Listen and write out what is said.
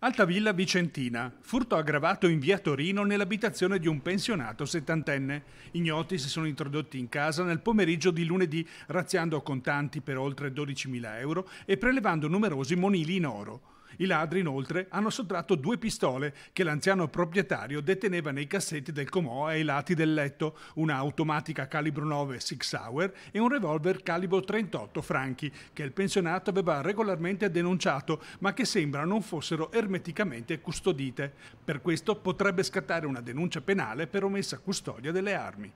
Altavilla Vicentina, furto aggravato in via Torino nell'abitazione di un pensionato settantenne. Ignoti si sono introdotti in casa nel pomeriggio di lunedì, razziando contanti per oltre 12.000 euro e prelevando numerosi monili in oro. I ladri inoltre hanno sottratto due pistole che l'anziano proprietario deteneva nei cassetti del comò ai lati del letto, una automatica calibro 9 Six Hour e un revolver calibro 38 Franchi che il pensionato aveva regolarmente denunciato ma che sembra non fossero ermeticamente custodite. Per questo potrebbe scattare una denuncia penale per omessa custodia delle armi.